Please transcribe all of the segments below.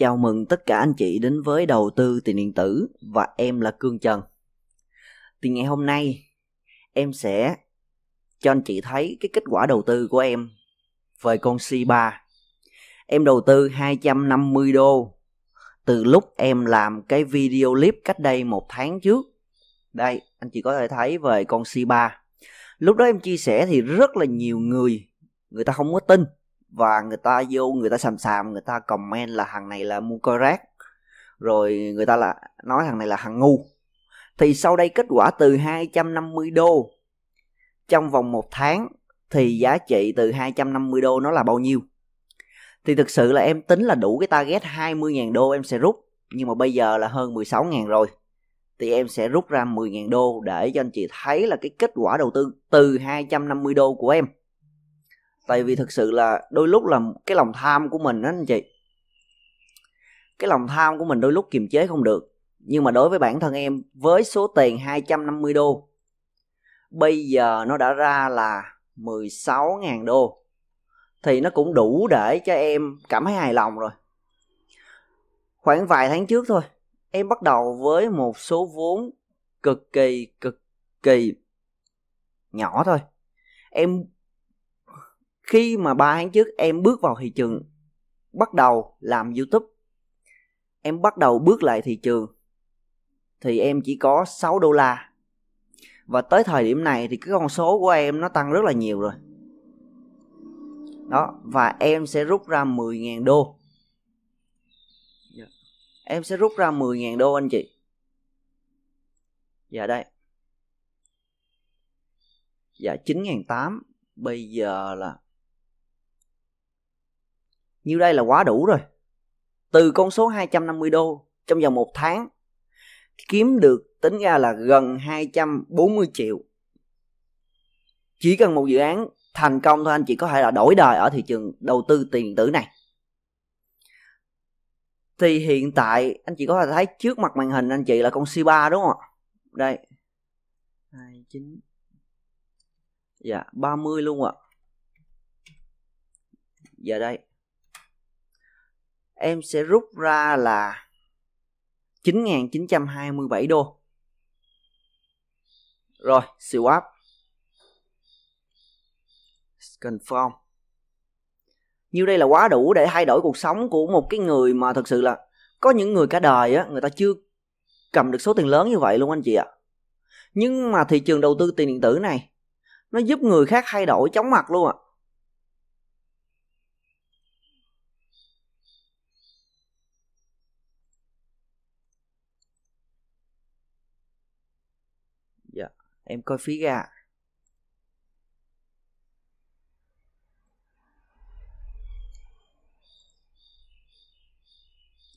Chào mừng tất cả anh chị đến với đầu tư tiền điện tử và em là Cương Trần. Thì ngày hôm nay em sẽ cho anh chị thấy cái kết quả đầu tư của em về con C3. Em đầu tư 250 đô từ lúc em làm cái video clip cách đây một tháng trước. Đây, anh chị có thể thấy về con C3. Lúc đó em chia sẻ thì rất là nhiều người người ta không có tin và người ta vô người ta sàm sàm người ta comment là hàng này là mua coi rác rồi người ta là nói hàng này là hàng ngu thì sau đây kết quả từ 250 đô trong vòng một tháng thì giá trị từ 250 đô nó là bao nhiêu thì thực sự là em tính là đủ cái target 20.000 đô em sẽ rút nhưng mà bây giờ là hơn 16.000 rồi thì em sẽ rút ra 10.000 đô để cho anh chị thấy là cái kết quả đầu tư từ 250 đô của em tại vì thực sự là đôi lúc là cái lòng tham của mình đó anh chị cái lòng tham của mình đôi lúc kiềm chế không được nhưng mà đối với bản thân em với số tiền 250 đô bây giờ nó đã ra là 16.000 đô thì nó cũng đủ để cho em cảm thấy hài lòng rồi khoảng vài tháng trước thôi em bắt đầu với một số vốn cực kỳ cực kỳ nhỏ thôi em khi mà ba tháng trước em bước vào thị trường bắt đầu làm YouTube em bắt đầu bước lại thị trường thì em chỉ có 6 đô la và tới thời điểm này thì cái con số của em nó tăng rất là nhiều rồi đó và em sẽ rút ra 10.000 đô dạ. em sẽ rút ra 10.000 đô anh chị dạ đây dạ 9.800 bây giờ là nhiêu đây là quá đủ rồi từ con số 250 đô trong vòng một tháng kiếm được tính ra là gần 240 triệu chỉ cần một dự án thành công thôi anh chị có thể là đổi đời ở thị trường đầu tư tiền tử này thì hiện tại anh chị có thể thấy trước mặt màn hình anh chị là con C3 đúng không ạ đây 29 dạ 30 luôn ạ giờ dạ đây em sẽ rút ra là 9.927 đô. Rồi, swap. Confirm. Nhiêu đây là quá đủ để thay đổi cuộc sống của một cái người mà thật sự là có những người cả đời á, người ta chưa cầm được số tiền lớn như vậy luôn anh chị ạ. Nhưng mà thị trường đầu tư tiền điện tử này nó giúp người khác thay đổi chóng mặt luôn ạ. À em coi phí gà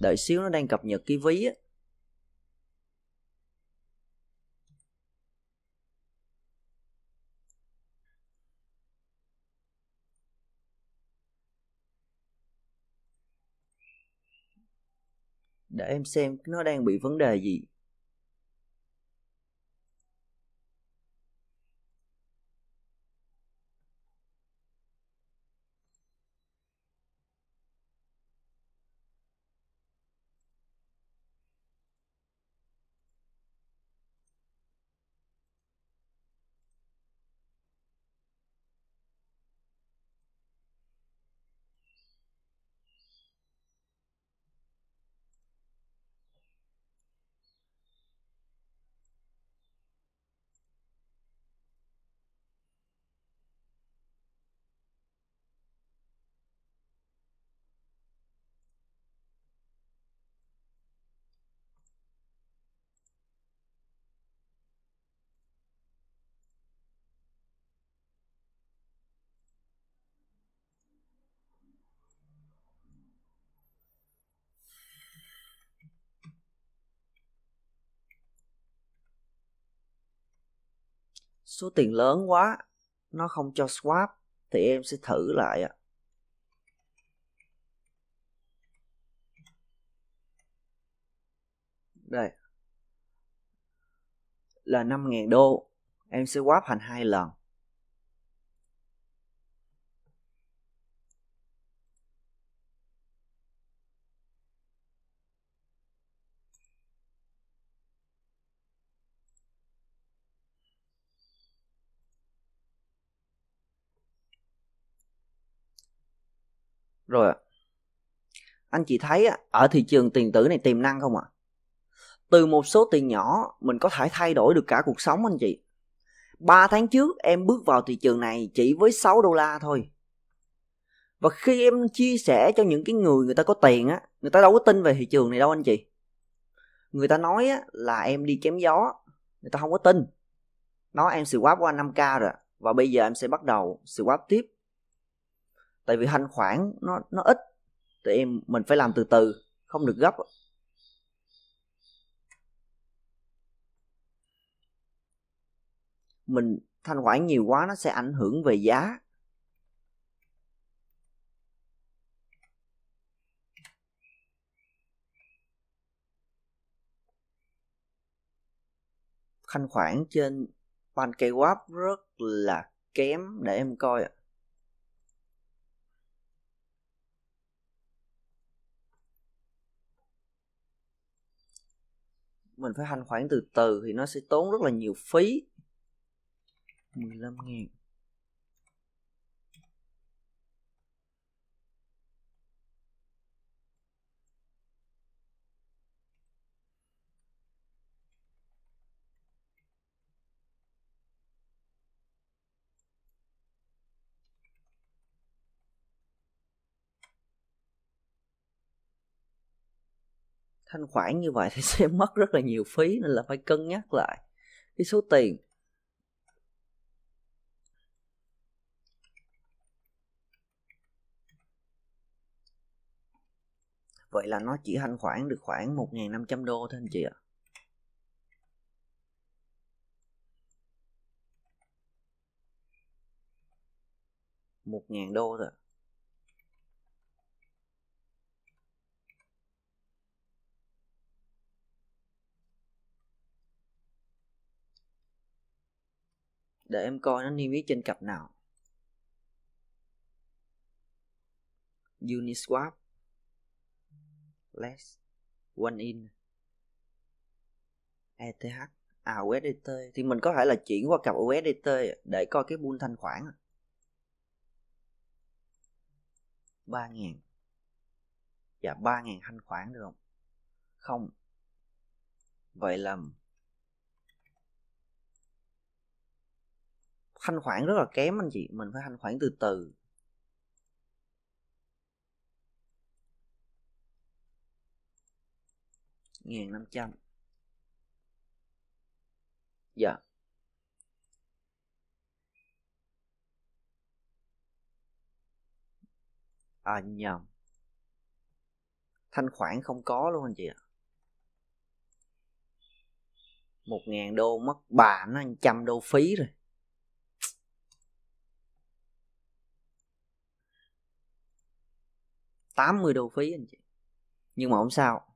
đợi xíu nó đang cập nhật cái ví á để em xem nó đang bị vấn đề gì số tiền lớn quá nó không cho swap thì em sẽ thử lại ạ đây là 5.000 đô em sẽ swap thành hai lần Rồi ạ. Anh chị thấy ở thị trường tiền tử này tiềm năng không ạ? Từ một số tiền nhỏ mình có thể thay đổi được cả cuộc sống anh chị. 3 tháng trước em bước vào thị trường này chỉ với 6 đô la thôi. Và khi em chia sẻ cho những cái người người ta có tiền á, người ta đâu có tin về thị trường này đâu anh chị. Người ta nói á, là em đi chém gió, người ta không có tin. Nó em swap qua 5k rồi và bây giờ em sẽ bắt đầu swap tiếp tại vì thanh khoản nó nó ít tụi em mình phải làm từ từ không được gấp mình thanh khoản nhiều quá nó sẽ ảnh hưởng về giá thanh khoản trên 1 rất là kém để em coi ạ mình phải hành khoản từ từ thì nó sẽ tốn rất là nhiều phí 15 ngàn thanh khoản như vậy thì sẽ mất rất là nhiều phí nên là phải cân nhắc lại cái số tiền Vậy là nó chỉ thanh khoản được khoảng 1.500 đô thôi anh chị ạ. một ngàn đô thôi để em coi nó niêm yết trên cặp nào Uniswap Less One In ETH à USDT thì mình có thể là chuyển qua cặp USDT để coi cái pool thanh khoản 3.000 dạ 3.000 thanh khoản được không không vậy là thanh khoản rất là kém anh chị mình phải thanh khoản từ từ nghìn năm trăm dạ à nhầm thanh khoản không có luôn anh chị ạ một ngàn đô mất bà nó trăm đô phí rồi 80 đô phí anh chị nhưng mà không sao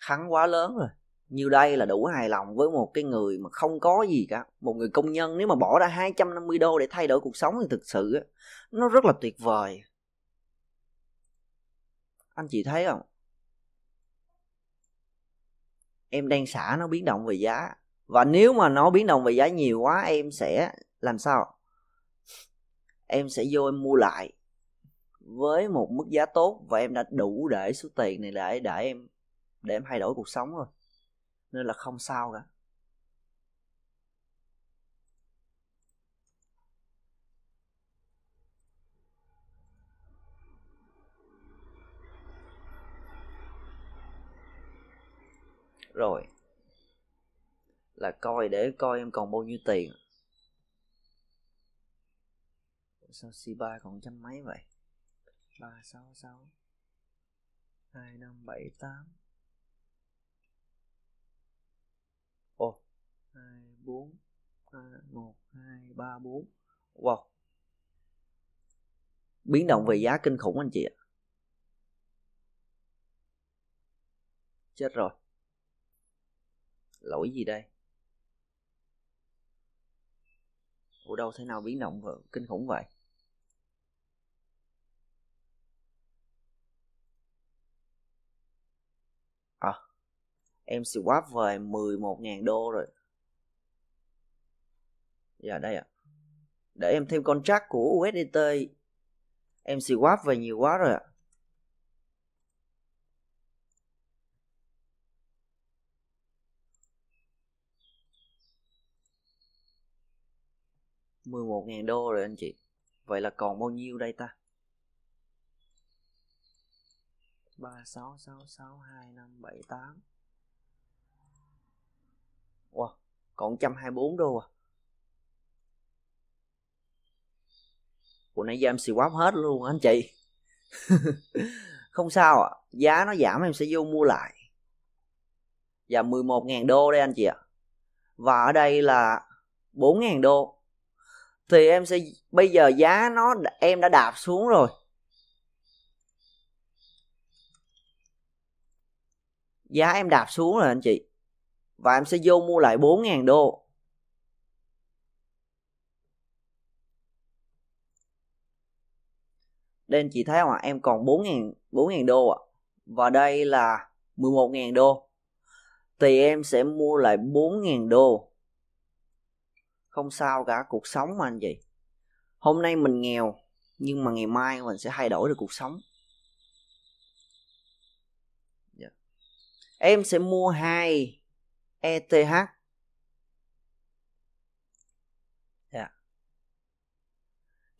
thắng quá lớn rồi như đây là đủ hài lòng với một cái người mà không có gì cả một người công nhân nếu mà bỏ ra 250 đô để thay đổi cuộc sống thì thực sự nó rất là tuyệt vời anh chị thấy không em đang xả nó biến động về giá và nếu mà nó biến động về giá nhiều quá em sẽ làm sao em sẽ vô em mua lại với một mức giá tốt và em đã đủ để số tiền này để để em để em thay đổi cuộc sống rồi nên là không sao cả rồi là coi để coi em còn bao nhiêu tiền sao C3 còn trăm mấy vậy ba sáu sáu hai năm bảy tám Ồ hai bốn một hai ba bốn Wow Biến động về giá kinh khủng anh chị ạ Chết rồi lỗi gì đây ủa đâu thế nào biến động vợ kinh khủng vậy à em swap về 11.000 đô rồi dạ đây ạ à. để em thêm contract của USDT em swap về nhiều quá rồi ạ à. 11.000 đô rồi anh chị Vậy là còn bao nhiêu đây ta 36662578 Wow, còn 124 đô à Của nãy giờ em swap hết luôn anh chị Không sao ạ, à. giá nó giảm em sẽ vô mua lại Và 11.000 đô đây anh chị ạ à. Và ở đây là 4.000 đô thì em sẽ bây giờ giá nó em đã đạp xuống rồi giá em đạp xuống rồi anh chị và em sẽ vô mua lại 4.000 đô đây anh chị thấy không ạ à? em còn 4.000 4.000 đô ạ à. và đây là 11.000 đô thì em sẽ mua lại 4.000 đô không sao cả cuộc sống mà anh chị hôm nay mình nghèo nhưng mà ngày mai mình sẽ thay đổi được cuộc sống dạ. em sẽ mua hai ETH dạ.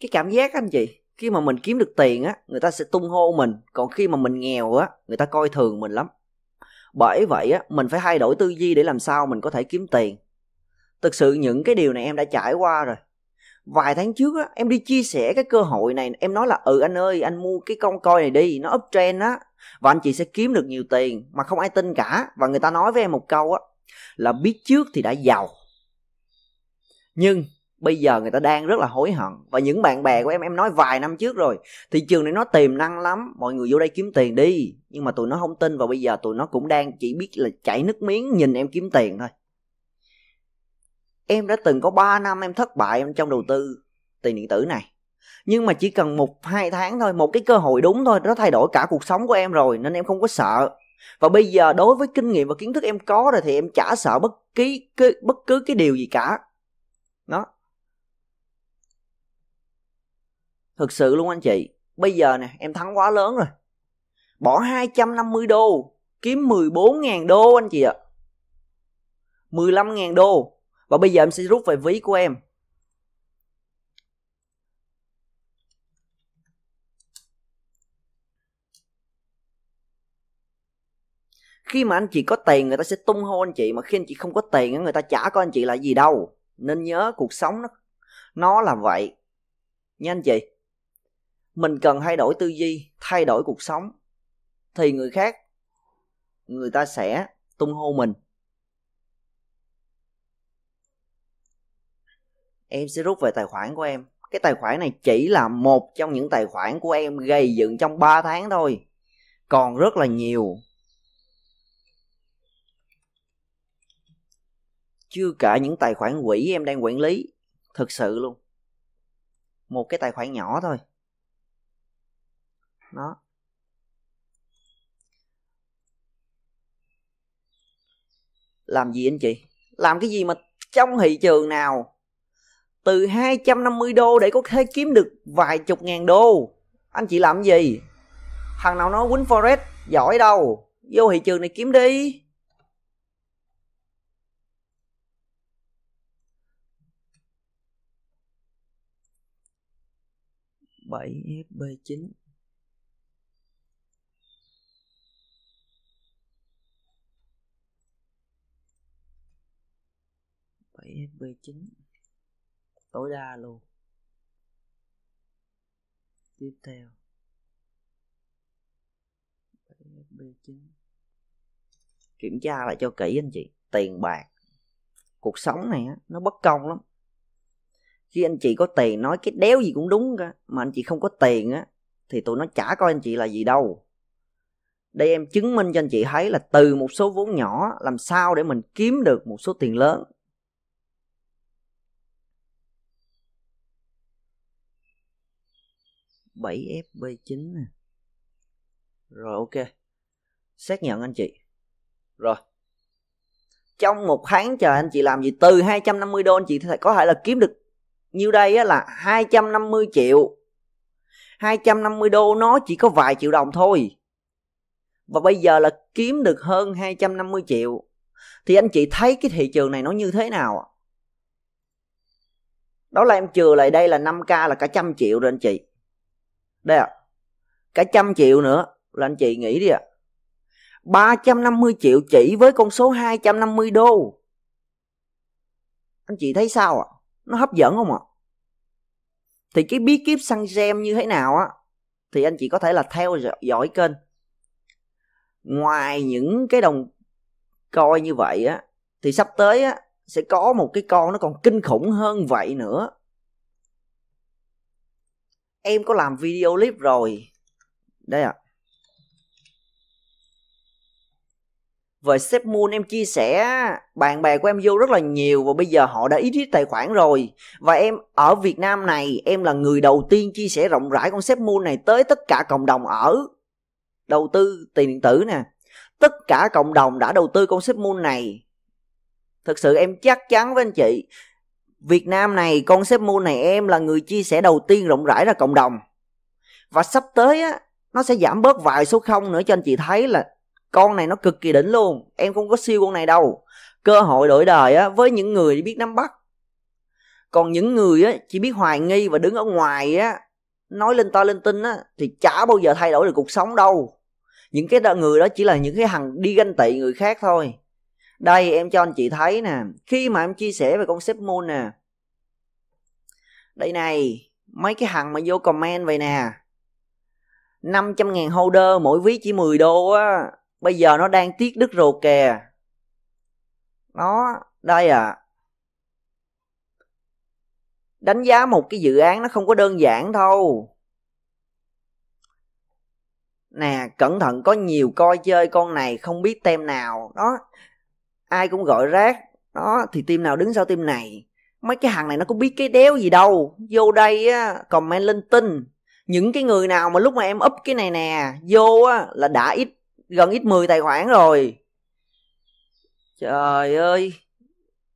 cái cảm giác anh chị khi mà mình kiếm được tiền á người ta sẽ tung hô mình còn khi mà mình nghèo á người ta coi thường mình lắm bởi vậy á mình phải thay đổi tư duy để làm sao mình có thể kiếm tiền thực sự những cái điều này em đã trải qua rồi vài tháng trước á em đi chia sẻ cái cơ hội này em nói là ừ anh ơi anh mua cái con coi này đi nó up trend á và anh chị sẽ kiếm được nhiều tiền mà không ai tin cả và người ta nói với em một câu á là biết trước thì đã giàu nhưng bây giờ người ta đang rất là hối hận và những bạn bè của em em nói vài năm trước rồi thị trường này nó tiềm năng lắm mọi người vô đây kiếm tiền đi nhưng mà tụi nó không tin và bây giờ tụi nó cũng đang chỉ biết là chảy nước miếng nhìn em kiếm tiền thôi Em đã từng có 3 năm em thất bại em trong đầu tư tiền điện tử này. Nhưng mà chỉ cần một hai tháng thôi, một cái cơ hội đúng thôi, nó thay đổi cả cuộc sống của em rồi nên em không có sợ. Và bây giờ đối với kinh nghiệm và kiến thức em có rồi thì em chả sợ bất kỳ cái, bất cứ cái điều gì cả. Đó. Thực sự luôn anh chị, bây giờ nè, em thắng quá lớn rồi. Bỏ 250 đô, kiếm 14.000 đô anh chị ạ. À. 15.000 đô và bây giờ em sẽ rút về ví của em khi mà anh chị có tiền người ta sẽ tung hô anh chị mà khi anh chị không có tiền người ta trả có anh chị là gì đâu nên nhớ cuộc sống nó nó là vậy nha anh chị mình cần thay đổi tư duy thay đổi cuộc sống thì người khác người ta sẽ tung hô mình em sẽ rút về tài khoản của em cái tài khoản này chỉ là một trong những tài khoản của em gây dựng trong 3 tháng thôi còn rất là nhiều chưa cả những tài khoản quỹ em đang quản lý thực sự luôn một cái tài khoản nhỏ thôi nó làm gì anh chị làm cái gì mà trong thị trường nào từ 250 đô để có thể kiếm được vài chục ngàn đô anh chị làm gì thằng nào nói quýnh forex giỏi đâu vô thị trường này kiếm đi bảy fb chín bảy fb chín tối đa luôn tiếp theo 7FB9 kiểm tra lại cho kỹ anh chị tiền bạc cuộc sống này nó bất công lắm khi anh chị có tiền nói cái đéo gì cũng đúng cả mà anh chị không có tiền á thì tụi nó chả coi anh chị là gì đâu đây em chứng minh cho anh chị thấy là từ một số vốn nhỏ làm sao để mình kiếm được một số tiền lớn F7, FB9 nè. Rồi ok. Xác nhận anh chị. Rồi. Trong một tháng chờ anh chị làm gì từ 250 đô anh chị có thể là kiếm được nhiêu đây á là 250 triệu. 250 đô nó chỉ có vài triệu đồng thôi. Và bây giờ là kiếm được hơn 250 triệu. Thì anh chị thấy cái thị trường này nó như thế nào ạ? đó là em chừa lại đây là 5k là cả trăm triệu rồi anh chị đây ạ à, cả trăm triệu nữa là anh chị nghĩ đi ạ năm mươi triệu chỉ với con số hai trăm năm mươi đô anh chị thấy sao ạ à? nó hấp dẫn không ạ à? thì cái bí kíp săn gem như thế nào á thì anh chị có thể là theo dõi kênh ngoài những cái đồng coi như vậy á thì sắp tới á sẽ có một cái con nó còn kinh khủng hơn vậy nữa em có làm video clip rồi đây ạ à. về sếp Moon em chia sẻ bạn bè của em vô rất là nhiều và bây giờ họ đã ít tài khoản rồi và em ở Việt Nam này em là người đầu tiên chia sẻ rộng rãi con sếp Moon này tới tất cả cộng đồng ở đầu tư tiền điện tử nè tất cả cộng đồng đã đầu tư con sếp Moon này thực sự em chắc chắn với anh chị Việt Nam này, concept mua này em là người chia sẻ đầu tiên rộng rãi ra cộng đồng. Và sắp tới á, nó sẽ giảm bớt vài số không nữa cho anh chị thấy là con này nó cực kỳ đỉnh luôn. Em không có siêu con này đâu. Cơ hội đổi đời á, với những người biết nắm bắt. Còn những người á, chỉ biết hoài nghi và đứng ở ngoài á, nói lên to lên tin á, thì chả bao giờ thay đổi được cuộc sống đâu. Những cái người đó chỉ là những cái hằng đi ganh tị người khác thôi đây em cho anh chị thấy nè khi mà em chia sẻ về concept moon nè đây này mấy cái hằng mà vô comment vậy nè 500 ngàn holder mỗi ví chỉ 10 đô á bây giờ nó đang tiếc đứt ruột kè nó đây à đánh giá một cái dự án nó không có đơn giản đâu nè cẩn thận có nhiều coi chơi con này không biết tem nào đó ai cũng gọi rác đó thì team nào đứng sau team này mấy cái hàng này nó có biết cái đéo gì đâu vô đây á comment linh tinh những cái người nào mà lúc mà em up cái này nè vô á là đã ít gần ít 10 tài khoản rồi trời ơi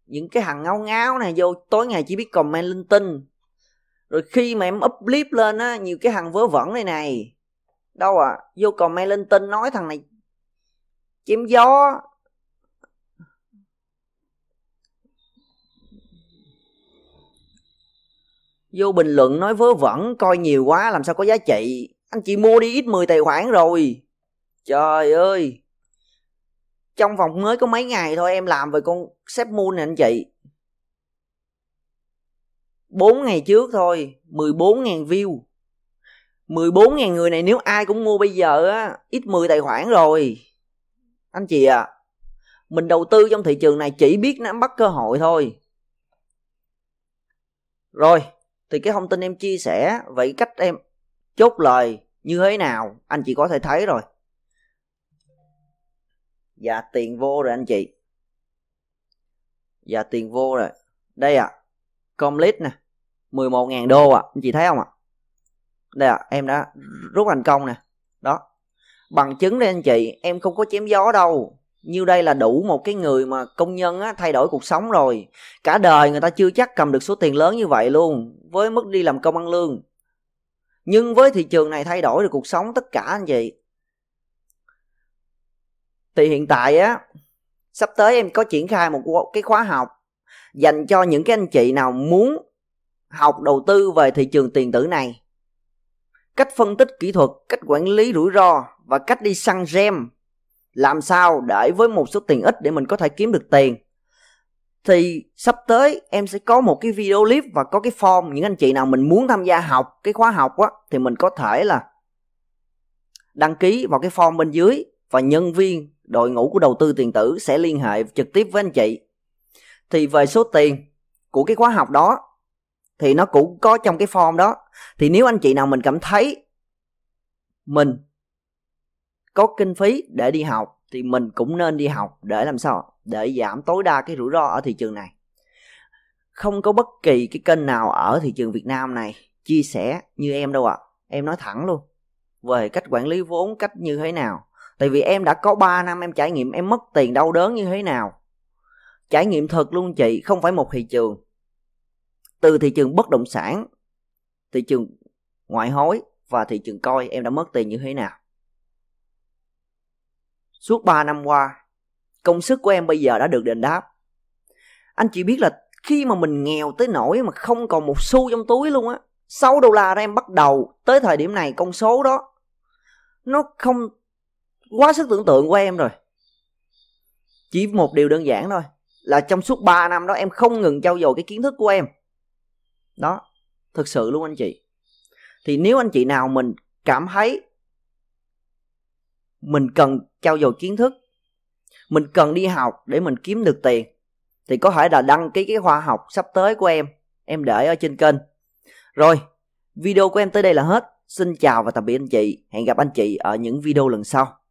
những cái hàng ngáo ngáo này vô tối ngày chỉ biết comment linh tinh rồi khi mà em up clip lên á nhiều cái hàng vớ vẩn này này đâu à vô comment linh tinh nói thằng này chém gió Vô bình luận nói vớ vẩn, coi nhiều quá làm sao có giá trị. Anh chị mua đi ít 10 tài khoản rồi. Trời ơi. Trong vòng mới có mấy ngày thôi em làm về con sếp mua này anh chị. 4 ngày trước thôi, 14.000 view. 14.000 người này nếu ai cũng mua bây giờ á, ít 10 tài khoản rồi. Anh chị ạ, à, mình đầu tư trong thị trường này chỉ biết nắm bắt cơ hội thôi. Rồi, thì cái thông tin em chia sẻ vậy cách em chốt lời như thế nào anh chị có thể thấy rồi dạ tiền vô rồi anh chị dạ tiền vô rồi đây ạ à, complete nè 11.000 đô ạ à. anh chị thấy không ạ à? đây ạ à, em đã rút thành công nè đó bằng chứng đây anh chị em không có chém gió đâu như đây là đủ một cái người mà công nhân á, thay đổi cuộc sống rồi cả đời người ta chưa chắc cầm được số tiền lớn như vậy luôn với mức đi làm công ăn lương nhưng với thị trường này thay đổi được cuộc sống tất cả anh chị thì hiện tại á sắp tới em có triển khai một cái khóa học dành cho những cái anh chị nào muốn học đầu tư về thị trường tiền tử này cách phân tích kỹ thuật cách quản lý rủi ro và cách đi săn gem làm sao để với một số tiền ít để mình có thể kiếm được tiền thì sắp tới em sẽ có một cái video clip và có cái form những anh chị nào mình muốn tham gia học cái khóa học á thì mình có thể là đăng ký vào cái form bên dưới và nhân viên đội ngũ của đầu tư tiền tử sẽ liên hệ trực tiếp với anh chị thì về số tiền của cái khóa học đó thì nó cũng có trong cái form đó thì nếu anh chị nào mình cảm thấy mình có kinh phí để đi học thì mình cũng nên đi học để làm sao để giảm tối đa cái rủi ro ở thị trường này không có bất kỳ cái kênh nào ở thị trường Việt Nam này chia sẻ như em đâu ạ à. em nói thẳng luôn về cách quản lý vốn cách như thế nào tại vì em đã có 3 năm em trải nghiệm em mất tiền đau đớn như thế nào trải nghiệm thật luôn chị không phải một thị trường từ thị trường bất động sản thị trường ngoại hối và thị trường coi em đã mất tiền như thế nào Suốt 3 năm qua, công sức của em bây giờ đã được đền đáp. Anh chỉ biết là khi mà mình nghèo tới nỗi mà không còn một xu trong túi luôn á, 6 đô la đó em bắt đầu tới thời điểm này con số đó nó không quá sức tưởng tượng của em rồi. Chỉ một điều đơn giản thôi là trong suốt 3 năm đó em không ngừng trau dồi cái kiến thức của em. Đó, thực sự luôn anh chị. Thì nếu anh chị nào mình cảm thấy mình cần trau dồi kiến thức mình cần đi học để mình kiếm được tiền thì có thể là đăng ký cái khóa học sắp tới của em em để ở trên kênh rồi video của em tới đây là hết xin chào và tạm biệt anh chị hẹn gặp anh chị ở những video lần sau